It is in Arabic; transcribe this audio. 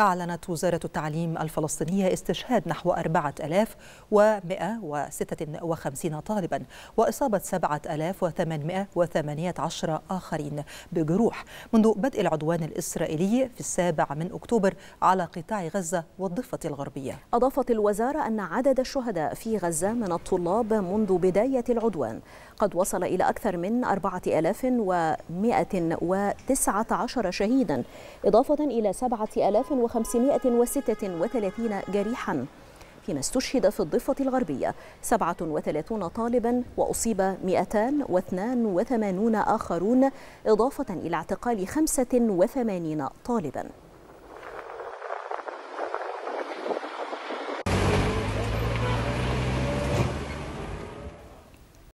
أعلنت وزارة التعليم الفلسطينية استشهاد نحو 4156 طالبا وإصابة 7818 آخرين بجروح منذ بدء العدوان الإسرائيلي في السابع من أكتوبر على قطاع غزة والضفة الغربية أضافت الوزارة أن عدد الشهداء في غزة من الطلاب منذ بداية العدوان قد وصل إلى أكثر من 4119 شهيدا إضافة إلى 7000 1536 جريحا فيما استشهد في الضفة الغربية 37 طالبا وأصيب 282 آخرون إضافة إلى اعتقال 85 طالباً